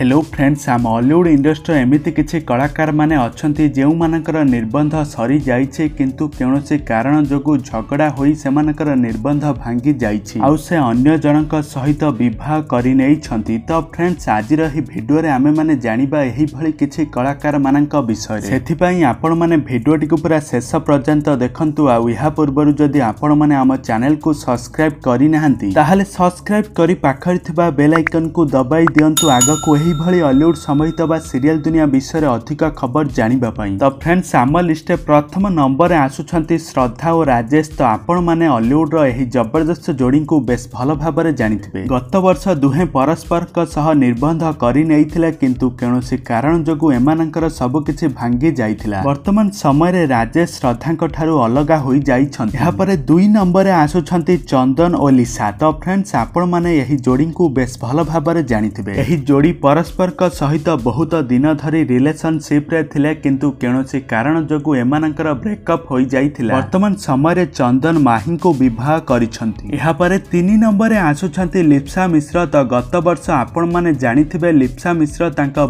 hello friends আম Ollywood industry এমিতি কিছু কলাকার মানে অনেক যেমনকর নির্বন্ধ সরি যাইছে কিন্তু কৌশি কারণ যোগ ঝগড়া হয়ে সেমানকর নির্বন্ধ ভাঙ্গি যাইছে আউ সে অন্য জনক সহিত বিবাহ করে নেইছন্তি তো ফ্রেন্ডস আজির এই ভিডিওরে আমি মানে জানিবা এইভাবে কিছু কলাকার মানক বিষয়ে সেথিপাই আপন মানে ভিডিওটি পুরা শেষ পর্যন্ত দেখন্তু আউ ইহা পূর্বরু যদি আপন মানে আম চ্যানেল কু সাবস্ক্রাইব করি নাহান্তি তাহলে সাবস্ক্রাইব করি পাখরে থিবা বেল আইকন কু দবাই দিয়ন্তু আগকু এই ଏହିଭଳି ଅଲିଉଡ୍ ସମହିତ ବା ସିରିଏଲ୍ ଦୁନିଆ ବିଷୟରେ ଅଧିକ ଖବର ଜାଣିବା ପାଇଁ ତ ଫ୍ରେଣ୍ଡସ୍ ଆମ ଲିଷ୍ଟରେ ପ୍ରଥମ ନମ୍ବରରେ ଆସୁଛନ୍ତି ଶ୍ରଦ୍ଧା ଓ ରାଜେଶ ତ ଆପଣମାନେ ଅଲିଉଡ୍ର ଏହି ଜବରଦସ୍ତ ଯୋଡ଼ିଙ୍କୁ ବେଶ ଭଲ ଭାବରେ ଜାଣିଥିବେ ଗତ ବର୍ଷ ଦୁହେଁ ପରସ୍ପରଙ୍କ ସହ ନିର୍ବନ୍ଧ କରିନେଇଥିଲେ କିନ୍ତୁ କୌଣସି କାରଣ ଯୋଗୁଁ ଏମାନଙ୍କର ସବୁକିଛି ଭାଙ୍ଗି ଯାଇଥିଲା ବର୍ତ୍ତମାନ ସମୟରେ ରାଜେଶ ଶ୍ରଦ୍ଧାଙ୍କ ଠାରୁ ଅଲଗା ହୋଇଯାଇଛନ୍ତି ଏହାପରେ ଦୁଇ ନମ୍ବରରେ ଆସୁଛନ୍ତି ଚନ୍ଦନ ଓ ଲିସା ତ ଫ୍ରେଣ୍ଡସ୍ ଆପଣମାନେ ଏହି ଯୋଡ଼ିଙ୍କୁ ବେଶ ଭଲ ଭାବରେ ଜାଣିଥିବେ ଏହି ଯୋଡ଼ି ପର परस्पर का सहित बहुत दिन धरी रिलेसनशिप किंतु कौनसी कारण जो एम ब्रेकअप हो जाता वर्तमान समय चंदन माही को बहुत करनि नंबर आसुच्च लिप्सा मिश्र तो गत बर्ष आपण मैंने जाथे लिप्सा मिश्र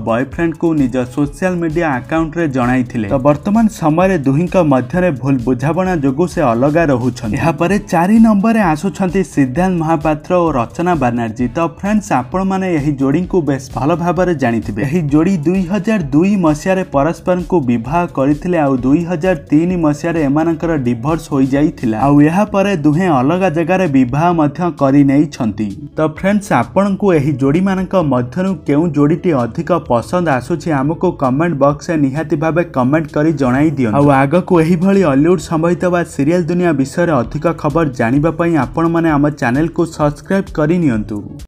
बयफ्रेंड को निज सोशल मीडिया आकाउंट जन तो बर्तमान समय दुह भूल बुझाणा जो अलग रोचर चारि नंबर आसुच्च सिद्धांत महापात्र और रचना बानाजी तो फ्रेंड्स आपण मैंने जोड़ी को बेस भल ଭାବରେ ଜାଣିଥିବେ ଏହି ଯୋଡ଼ି ଦୁଇ ହଜାର ଦୁଇ ମସିହାରେ ପରସ୍ପରଙ୍କୁ ବିବାହ କରିଥିଲେ ଆଉ ଦୁଇ ହଜାର ତିନି ମସିହାରେ ଏମାନଙ୍କର ଡିଭୋର୍ସ ହୋଇଯାଇଥିଲା ଆଉ ଏହାପରେ ଦୁହେଁ ଅଲଗା ଜାଗାରେ ବିବାହ ମଧ୍ୟ କରିନେଇଛନ୍ତି ତ ଫ୍ରେଣ୍ଡସ୍ ଆପଣଙ୍କୁ ଏହି ଯୋଡ଼ିମାନଙ୍କ ମଧ୍ୟରୁ କେଉଁ ଯୋଡ଼ିଟି ଅଧିକ ପସନ୍ଦ ଆସୁଛି ଆମକୁ କମେଣ୍ଟ ବକ୍ସରେ ନିହାତି ଭାବେ କମେଣ୍ଟ କରି ଜଣାଇ ଦିଅନ୍ତୁ ଆଉ ଆଗକୁ ଏହିଭଳି ଅଲିଉଡ଼ ସମ୍ବନ୍ଧିତ ବା ସିରିଏଲ୍ ଦୁନିଆ ବିଷୟରେ ଅଧିକ ଖବର ଜାଣିବା ପାଇଁ ଆପଣମାନେ ଆମ ଚ୍ୟାନେଲକୁ ସବସ୍କ୍ରାଇବ୍ କରିନିଅନ୍ତୁ